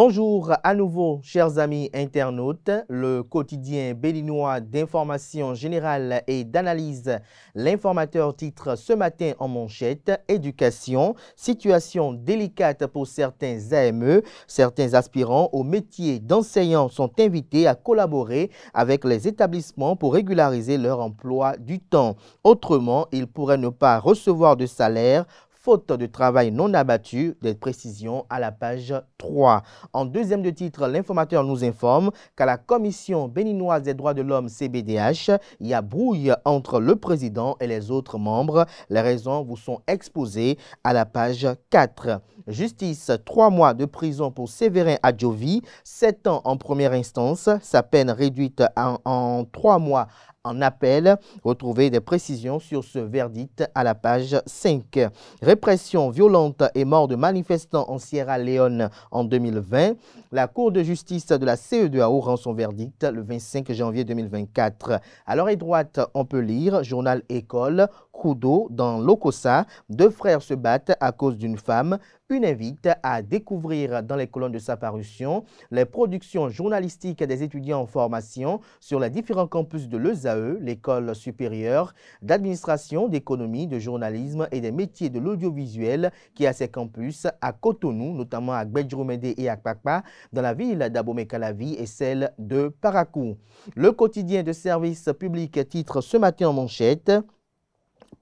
Bonjour à nouveau, chers amis internautes. Le quotidien béninois d'information générale et d'analyse, l'informateur titre ce matin en manchette Éducation, situation délicate pour certains AME. Certains aspirants au métier d'enseignant sont invités à collaborer avec les établissements pour régulariser leur emploi du temps. Autrement, ils pourraient ne pas recevoir de salaire faute de travail non abattu, des précisions à la page 3. En deuxième de titre, l'informateur nous informe qu'à la Commission béninoise des droits de l'homme CBDH, il y a brouille entre le président et les autres membres. Les raisons vous sont exposées à la page 4. Justice, trois mois de prison pour Séverin Adjovi, sept ans en première instance, sa peine réduite en, trois mois en appel. Retrouvez des précisions sur ce verdict à la page 5. Répression violente et mort de manifestants en Sierra Leone en 2020. La Cour de justice de la CE2AO rend son verdict le 25 janvier 2024. À l'oreille droite, on peut lire Journal École, d'eau dans l'Okosa, deux frères se battent à cause d'une femme. Une invite à découvrir dans les colonnes de sa parution les productions journalistiques des étudiants en formation sur les différents campus de l'ESAE, l'école supérieure d'administration, d'économie, de journalisme et des métiers de l'audiovisuel qui a ses campus à Cotonou, notamment à Gbedjoumede et à Kpakpa, dans la ville d'Abomey-Calavi et celle de Parakou. Le quotidien de service public titre ce matin en manchette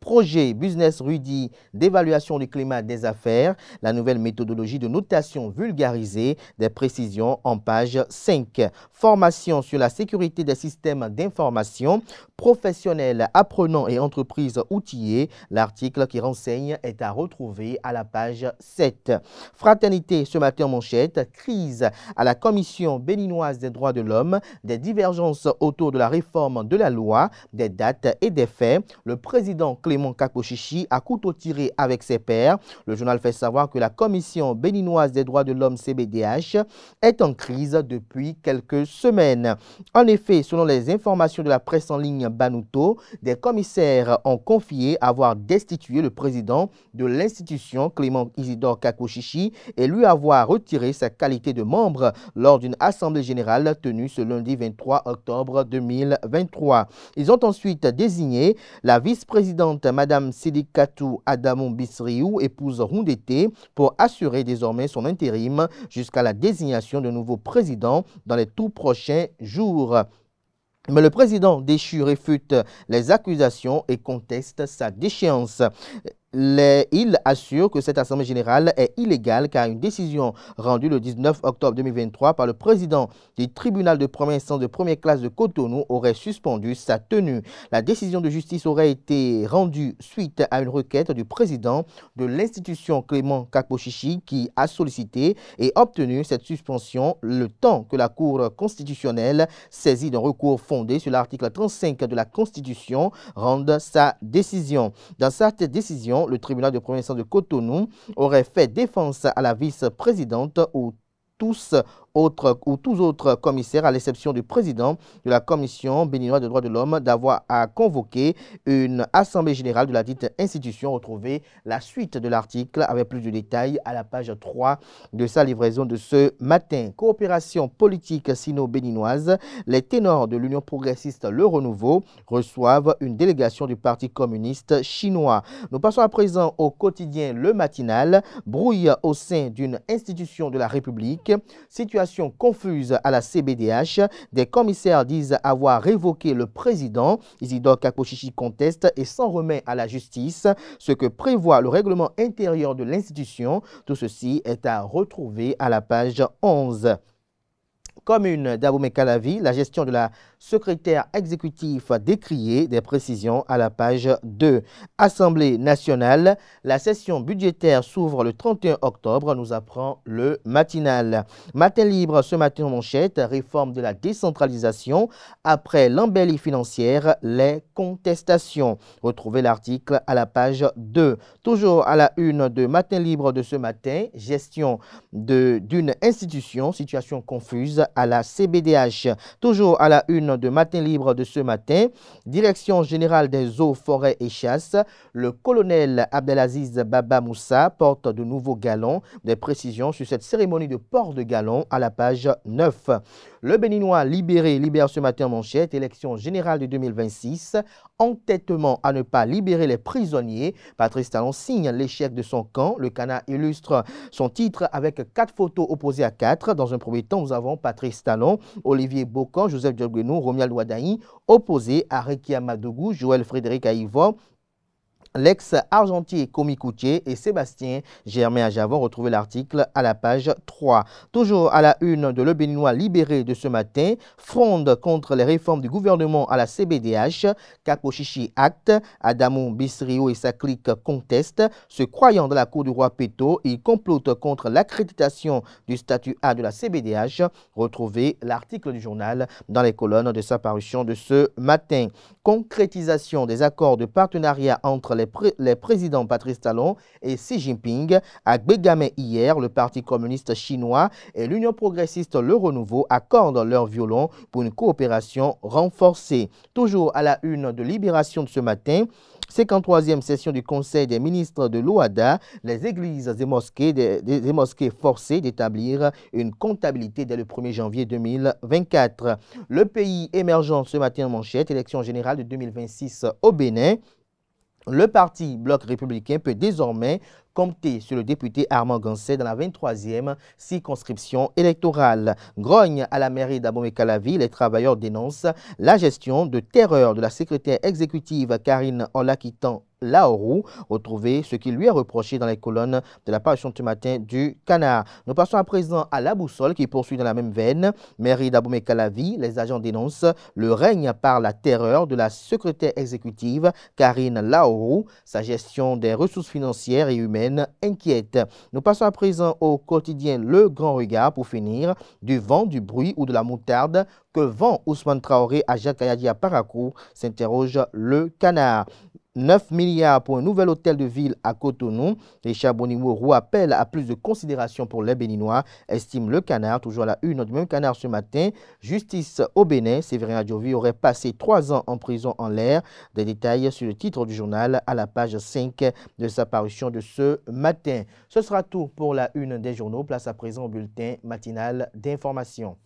projet Business Rudy d'évaluation du climat des affaires, la nouvelle méthodologie de notation vulgarisée, des précisions en page 5. Formation sur la sécurité des systèmes d'information, professionnels, apprenants et entreprises outillées, l'article qui renseigne est à retrouver à la page 7. Fraternité ce matin en manchette, crise à la Commission béninoise des droits de l'homme, des divergences autour de la réforme de la loi, des dates et des faits, le président Clément Kakoshichi a couteau tiré avec ses pairs. Le journal fait savoir que la Commission béninoise des droits de l'homme CBDH est en crise depuis quelques semaines. En effet, selon les informations de la presse en ligne Banuto, des commissaires ont confié avoir destitué le président de l'institution Clément Isidore Kakoshichi et lui avoir retiré sa qualité de membre lors d'une assemblée générale tenue ce lundi 23 octobre 2023. Ils ont ensuite désigné la vice-présidente Madame Madame Sidikatou Adamou Bisriou, épouse d'été pour assurer désormais son intérim jusqu'à la désignation de nouveau président dans les tout prochains jours. Mais le président déchu réfute les accusations et conteste sa déchéance il assure que cette Assemblée générale est illégale car une décision rendue le 19 octobre 2023 par le président du tribunal de première instance de première classe de Cotonou aurait suspendu sa tenue. La décision de justice aurait été rendue suite à une requête du président de l'institution Clément Kakbochichi qui a sollicité et obtenu cette suspension le temps que la Cour constitutionnelle, saisie d'un recours fondé sur l'article 35 de la Constitution, rende sa décision. Dans cette décision, le tribunal de première instance de Cotonou aurait fait défense à la vice-présidente ou tous ou tous autres commissaires, à l'exception du président de la Commission béninoise des droits de l'homme, d'avoir à convoquer une assemblée générale de la dite institution. Retrouvez la suite de l'article avec plus de détails à la page 3 de sa livraison de ce matin. Coopération politique sino-béninoise, les ténors de l'Union progressiste Le Renouveau reçoivent une délégation du Parti communiste chinois. Nous passons à présent au quotidien Le Matinal, brouille au sein d'une institution de la République, situation confuse confuses à la CBDH. Des commissaires disent avoir révoqué le président. Isidore Kakoshichi conteste et s'en remet à la justice, ce que prévoit le règlement intérieur de l'institution. Tout ceci est à retrouver à la page 11 commune d'Abomey-Calavi, la gestion de la secrétaire exécutive décriée des précisions à la page 2. Assemblée nationale, la session budgétaire s'ouvre le 31 octobre, nous apprend le matinal. Matin libre ce matin manchette, réforme de la décentralisation. Après l'embellie financière, les contestations. Retrouvez l'article à la page 2. Toujours à la une de Matin libre de ce matin, gestion d'une institution, situation confuse à la CBDH. Toujours à la une de Matin Libre de ce matin, Direction Générale des Eaux, Forêts et Chasses, le colonel Abdelaziz Baba Moussa porte de nouveaux galons. Des précisions sur cette cérémonie de port de galons à la page 9. Le Béninois libéré libère ce matin manchette, élection générale de 2026, entêtement à ne pas libérer les prisonniers. Patrice Talon signe l'échec de son camp. Le canard illustre son titre avec quatre photos opposées à quatre. Dans un premier temps, nous avons Patrice Olivier Bocan, Joseph Diogwenou, Romuald Wadaï, opposé à Rekia Madougou, Joël Frédéric Aïvan. L'ex-argentier Comicoutier et Sébastien Germain Ajavon retrouvez l'article à la page 3. Toujours à la une de Le Béninois libéré de ce matin, fronde contre les réformes du gouvernement à la CBDH, Kakoshichi acte, Adamon Bisrio et sa clique contestent, se croyant de la cour du roi Péto, ils complotent contre l'accréditation du statut A de la CBDH. Retrouvez l'article du journal dans les colonnes de sa parution de ce matin. Concrétisation des accords de partenariat entre les les, présidents Patrice Talon et Xi Jinping à Bégame hier, le Parti communiste chinois et l'Union progressiste Le Renouveau accordent leur violon pour une coopération renforcée. Toujours à la une de Libération de ce matin, 53e session du Conseil des ministres de l'OADA, les églises et mosquées, des, mosquées forcées d'établir une comptabilité dès le 1er janvier 2024. Le pays émergent ce matin en manchette, élection générale de 2026 au Bénin. Le parti Bloc républicain peut désormais compter sur le député Armand Ganset dans la 23e circonscription électorale. Grogne à la mairie d'Abomey-Calavi, les travailleurs dénoncent la gestion de terreur de la secrétaire exécutive Karine Olakitan Laourou, retrouver ce qui lui est reproché dans les colonnes de la parution ce matin du Canard. Nous passons à présent à la boussole qui poursuit dans la même veine. Mairie d'Abomey-Calavi, les agents dénoncent le règne par la terreur de la secrétaire exécutive Karine Laourou. Sa gestion des ressources financières et humaines inquiète. Nous passons à présent au quotidien Le Grand Regard pour finir. Du vent, du bruit ou de la moutarde que vend Ousmane Traoré à Jacques Ayadi à Parakou, s'interroge le canard. 9 milliards pour un nouvel hôtel de ville à Cotonou. Richard roux appellent à plus de considération pour les Béninois, estime le canard, toujours à la une du même canard ce matin. Justice au Bénin, Séverin Adjovi aurait passé trois ans en prison en l'air. Des détails sur le titre du journal à la page 5 de sa parution de ce matin. Ce sera tout pour la une des journaux. Place à présent au bulletin matinal d'information.